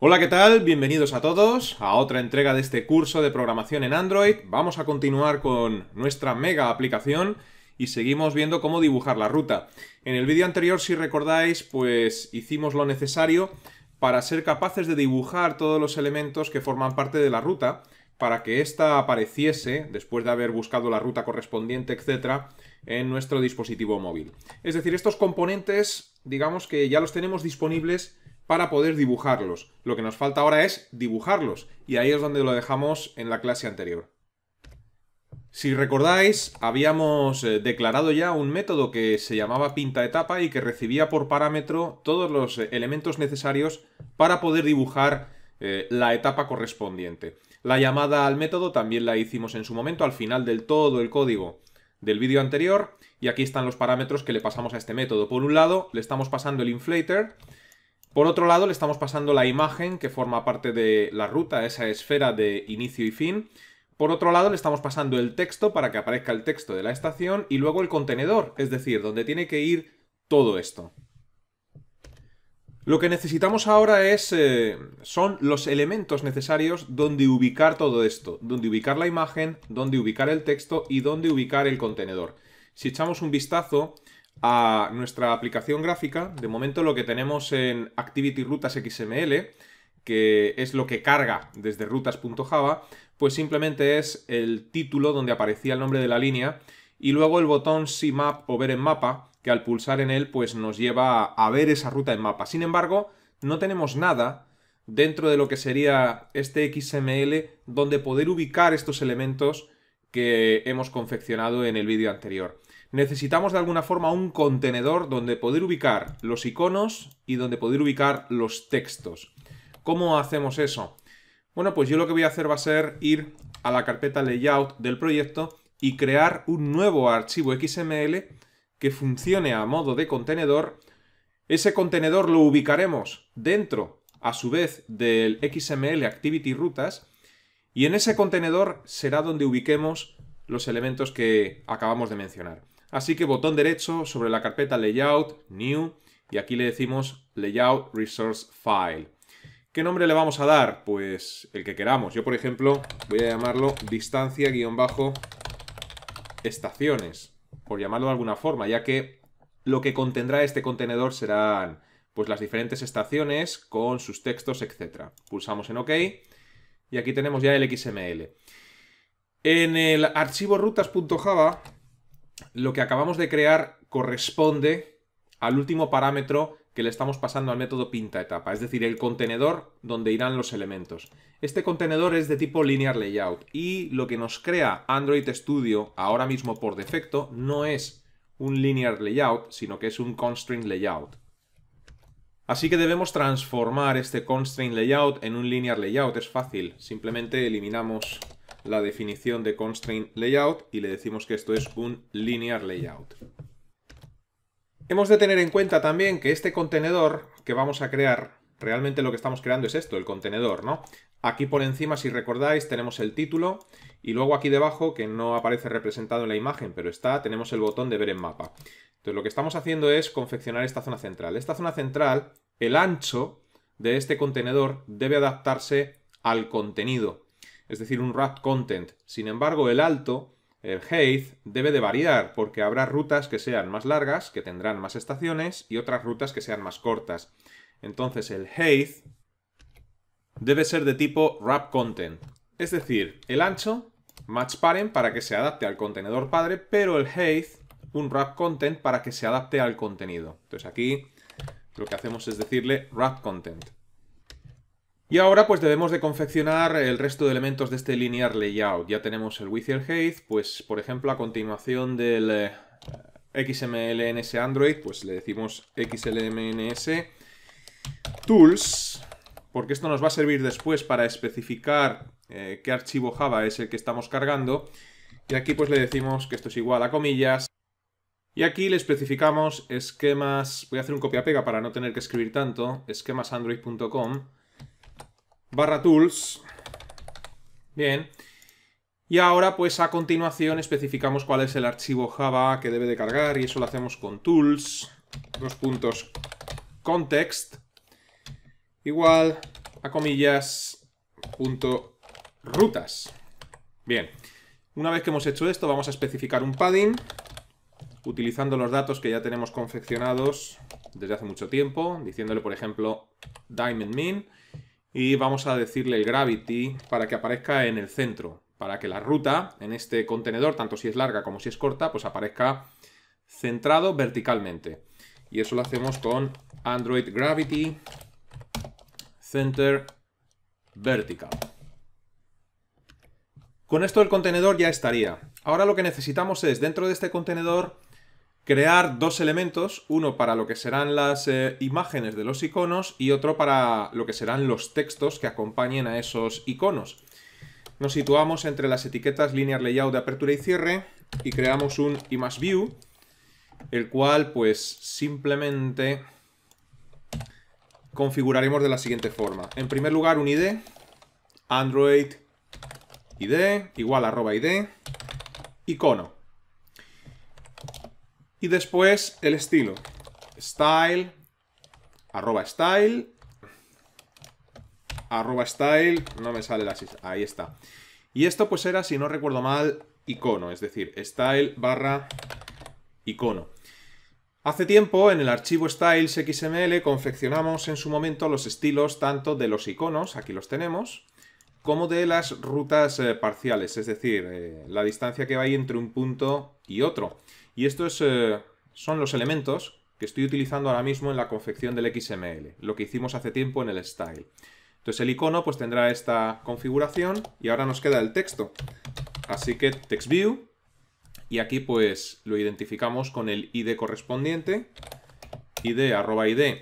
Hola, ¿qué tal? Bienvenidos a todos a otra entrega de este curso de programación en Android. Vamos a continuar con nuestra mega aplicación y seguimos viendo cómo dibujar la ruta. En el vídeo anterior, si recordáis, pues hicimos lo necesario para ser capaces de dibujar todos los elementos que forman parte de la ruta para que ésta apareciese, después de haber buscado la ruta correspondiente, etc., en nuestro dispositivo móvil. Es decir, estos componentes, digamos que ya los tenemos disponibles para poder dibujarlos. Lo que nos falta ahora es dibujarlos y ahí es donde lo dejamos en la clase anterior. Si recordáis, habíamos eh, declarado ya un método que se llamaba pinta etapa y que recibía por parámetro todos los eh, elementos necesarios para poder dibujar eh, la etapa correspondiente. La llamada al método también la hicimos en su momento al final del todo el código del vídeo anterior y aquí están los parámetros que le pasamos a este método. Por un lado, le estamos pasando el inflator por otro lado, le estamos pasando la imagen que forma parte de la ruta, esa esfera de inicio y fin. Por otro lado, le estamos pasando el texto para que aparezca el texto de la estación y luego el contenedor, es decir, donde tiene que ir todo esto. Lo que necesitamos ahora es, eh, son los elementos necesarios donde ubicar todo esto, donde ubicar la imagen, donde ubicar el texto y donde ubicar el contenedor. Si echamos un vistazo, a nuestra aplicación gráfica. De momento lo que tenemos en Activity Rutas XML, que es lo que carga desde rutas.java, pues simplemente es el título donde aparecía el nombre de la línea y luego el botón See Map o Ver en Mapa, que al pulsar en él pues nos lleva a ver esa ruta en mapa. Sin embargo, no tenemos nada dentro de lo que sería este XML donde poder ubicar estos elementos que hemos confeccionado en el vídeo anterior necesitamos de alguna forma un contenedor donde poder ubicar los iconos y donde poder ubicar los textos. ¿Cómo hacemos eso? Bueno, pues yo lo que voy a hacer va a ser ir a la carpeta layout del proyecto y crear un nuevo archivo XML que funcione a modo de contenedor. Ese contenedor lo ubicaremos dentro, a su vez, del XML Activity Rutas y en ese contenedor será donde ubiquemos los elementos que acabamos de mencionar. Así que botón derecho sobre la carpeta Layout, New, y aquí le decimos Layout Resource File. ¿Qué nombre le vamos a dar? Pues el que queramos. Yo, por ejemplo, voy a llamarlo distancia-estaciones, por llamarlo de alguna forma, ya que lo que contendrá este contenedor serán pues las diferentes estaciones con sus textos, etc. Pulsamos en OK y aquí tenemos ya el XML. En el archivo rutas.java lo que acabamos de crear corresponde al último parámetro que le estamos pasando al método pinta etapa, es decir, el contenedor donde irán los elementos. Este contenedor es de tipo linear layout y lo que nos crea Android Studio ahora mismo por defecto no es un linear layout, sino que es un constraint layout. Así que debemos transformar este constraint layout en un linear layout, es fácil, simplemente eliminamos la definición de constraint layout y le decimos que esto es un linear layout. Hemos de tener en cuenta también que este contenedor que vamos a crear, realmente lo que estamos creando es esto, el contenedor, ¿no? Aquí por encima, si recordáis, tenemos el título y luego aquí debajo, que no aparece representado en la imagen, pero está, tenemos el botón de ver en mapa. Entonces lo que estamos haciendo es confeccionar esta zona central. Esta zona central, el ancho de este contenedor debe adaptarse al contenido es decir, un wrap content. Sin embargo, el alto, el height, debe de variar porque habrá rutas que sean más largas, que tendrán más estaciones, y otras rutas que sean más cortas. Entonces, el height debe ser de tipo wrap content. Es decir, el ancho, match parent para que se adapte al contenedor padre, pero el height, un wrap content para que se adapte al contenido. Entonces aquí lo que hacemos es decirle wrap content. Y ahora pues debemos de confeccionar el resto de elementos de este linear layout. Ya tenemos el width pues por ejemplo a continuación del eh, XMLNS Android, pues le decimos XMLNS Tools, porque esto nos va a servir después para especificar eh, qué archivo Java es el que estamos cargando. Y aquí pues le decimos que esto es igual a comillas. Y aquí le especificamos esquemas, voy a hacer un copia-pega para no tener que escribir tanto, esquemasandroid.com barra tools. Bien. Y ahora, pues a continuación, especificamos cuál es el archivo Java que debe de cargar y eso lo hacemos con tools, dos puntos, context, igual a comillas, punto, rutas. Bien. Una vez que hemos hecho esto, vamos a especificar un padding, utilizando los datos que ya tenemos confeccionados desde hace mucho tiempo, diciéndole, por ejemplo, diamond min, y vamos a decirle el gravity para que aparezca en el centro, para que la ruta en este contenedor, tanto si es larga como si es corta, pues aparezca centrado verticalmente. Y eso lo hacemos con Android Gravity Center Vertical. Con esto el contenedor ya estaría. Ahora lo que necesitamos es, dentro de este contenedor, crear dos elementos, uno para lo que serán las eh, imágenes de los iconos y otro para lo que serán los textos que acompañen a esos iconos. Nos situamos entre las etiquetas linear layout de apertura y cierre y creamos un ImageView, el cual pues simplemente configuraremos de la siguiente forma. En primer lugar un ID, Android ID, igual arroba ID, icono. Y después el estilo. Style, arroba style, arroba style, no me sale la ahí está. Y esto pues era, si no recuerdo mal, icono, es decir, style barra icono. Hace tiempo, en el archivo styles.xml, confeccionamos en su momento los estilos tanto de los iconos, aquí los tenemos, como de las rutas eh, parciales, es decir, eh, la distancia que hay entre un punto y otro. Y estos eh, son los elementos que estoy utilizando ahora mismo en la confección del XML, lo que hicimos hace tiempo en el style. Entonces el icono pues tendrá esta configuración y ahora nos queda el texto. Así que TextView y aquí pues lo identificamos con el ID correspondiente, ID arroba ID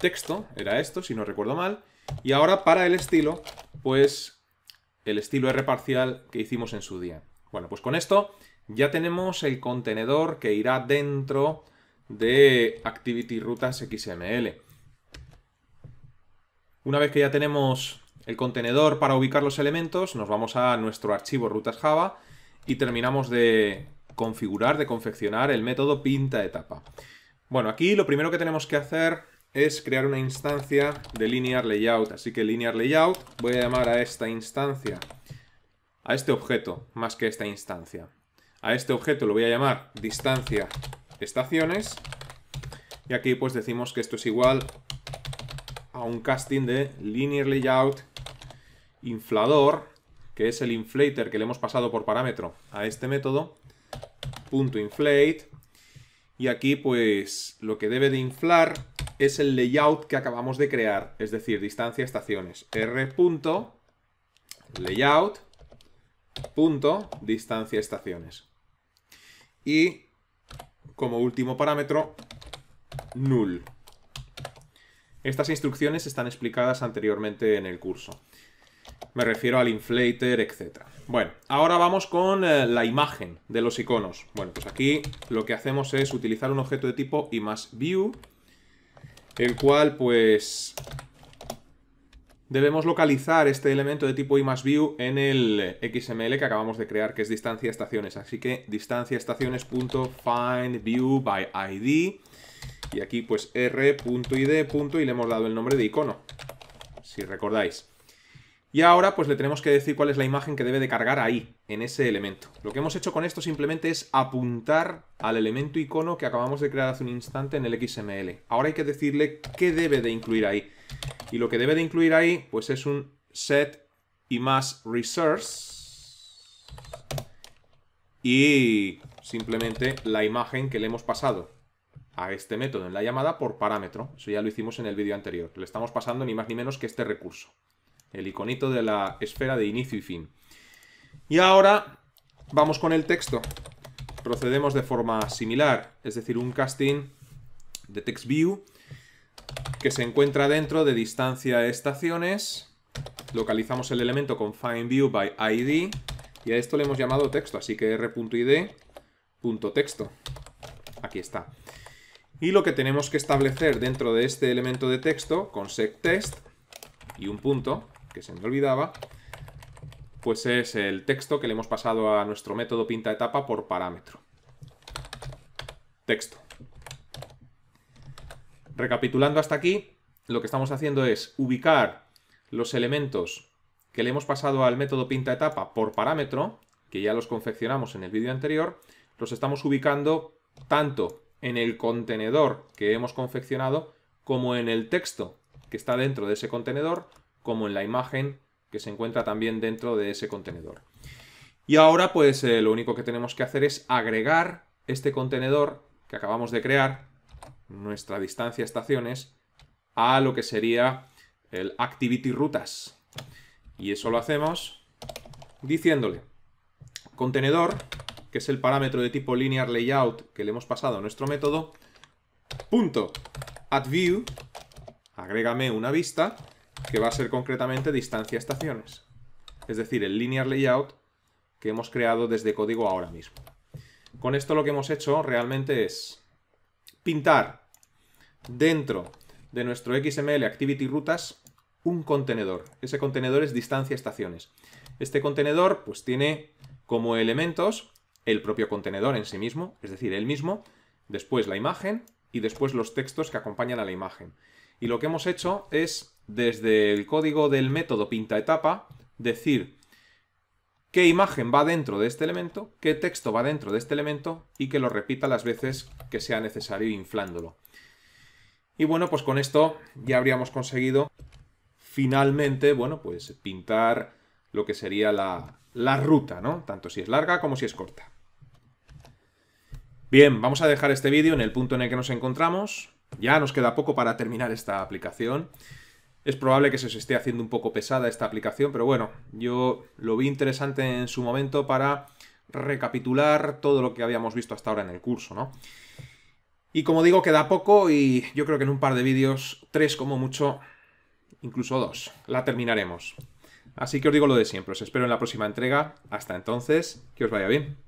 texto, era esto si no recuerdo mal, y ahora para el estilo pues el estilo R parcial que hicimos en su día. Bueno, pues con esto ya tenemos el contenedor que irá dentro de Activity Una vez que ya tenemos el contenedor para ubicar los elementos, nos vamos a nuestro archivo RUTAS.java Java y terminamos de configurar, de confeccionar el método pinta etapa. Bueno, aquí lo primero que tenemos que hacer es crear una instancia de LinearLayout, Así que LinearLayout voy a llamar a esta instancia, a este objeto, más que a esta instancia. A este objeto lo voy a llamar distancia estaciones. Y aquí pues decimos que esto es igual a un casting de linear layout inflador, que es el inflator que le hemos pasado por parámetro a este método, punto inflate. Y aquí pues lo que debe de inflar es el layout que acabamos de crear, es decir, distancia estaciones. R punto layout punto distancia estaciones. Y como último parámetro, null. Estas instrucciones están explicadas anteriormente en el curso. Me refiero al inflator, etc. Bueno, ahora vamos con eh, la imagen de los iconos. Bueno, pues aquí lo que hacemos es utilizar un objeto de tipo view el cual pues debemos localizar este elemento de tipo I view en el XML que acabamos de crear, que es distancia estaciones. Así que distancia estaciones.findViewById y aquí pues r.id. y le hemos dado el nombre de icono, si recordáis. Y ahora pues le tenemos que decir cuál es la imagen que debe de cargar ahí, en ese elemento. Lo que hemos hecho con esto simplemente es apuntar al elemento icono que acabamos de crear hace un instante en el XML. Ahora hay que decirle qué debe de incluir ahí. Y lo que debe de incluir ahí, pues es un set y más resource. Y simplemente la imagen que le hemos pasado a este método en la llamada por parámetro. Eso ya lo hicimos en el vídeo anterior. Le estamos pasando ni más ni menos que este recurso. El iconito de la esfera de inicio y fin. Y ahora vamos con el texto. Procedemos de forma similar, es decir, un casting de text view que se encuentra dentro de distancia de estaciones. Localizamos el elemento con findViewById, y a esto le hemos llamado texto, así que r.id.texto. Aquí está. Y lo que tenemos que establecer dentro de este elemento de texto con text y un punto, que se me olvidaba, pues es el texto que le hemos pasado a nuestro método pinta etapa por parámetro. Texto. Recapitulando hasta aquí, lo que estamos haciendo es ubicar los elementos que le hemos pasado al método pinta etapa por parámetro, que ya los confeccionamos en el vídeo anterior, los estamos ubicando tanto en el contenedor que hemos confeccionado como en el texto que está dentro de ese contenedor, como en la imagen que se encuentra también dentro de ese contenedor. Y ahora pues eh, lo único que tenemos que hacer es agregar este contenedor que acabamos de crear nuestra distancia estaciones a lo que sería el activity rutas. Y eso lo hacemos diciéndole contenedor, que es el parámetro de tipo linear layout que le hemos pasado a nuestro método, punto at view, agrégame una vista, que va a ser concretamente distancia estaciones. Es decir, el linear layout que hemos creado desde código ahora mismo. Con esto lo que hemos hecho realmente es pintar dentro de nuestro XML Activity Rutas un contenedor. Ese contenedor es distancia estaciones. Este contenedor pues tiene como elementos el propio contenedor en sí mismo, es decir, el mismo, después la imagen y después los textos que acompañan a la imagen. Y lo que hemos hecho es, desde el código del método pinta etapa decir qué imagen va dentro de este elemento, qué texto va dentro de este elemento y que lo repita las veces que sea necesario inflándolo. Y bueno, pues con esto ya habríamos conseguido finalmente, bueno, pues pintar lo que sería la, la ruta, ¿no? Tanto si es larga como si es corta. Bien, vamos a dejar este vídeo en el punto en el que nos encontramos. Ya nos queda poco para terminar esta aplicación. Es probable que se os esté haciendo un poco pesada esta aplicación, pero bueno, yo lo vi interesante en su momento para recapitular todo lo que habíamos visto hasta ahora en el curso, ¿no? Y como digo, queda poco y yo creo que en un par de vídeos, tres como mucho, incluso dos, la terminaremos. Así que os digo lo de siempre, os espero en la próxima entrega. Hasta entonces, que os vaya bien.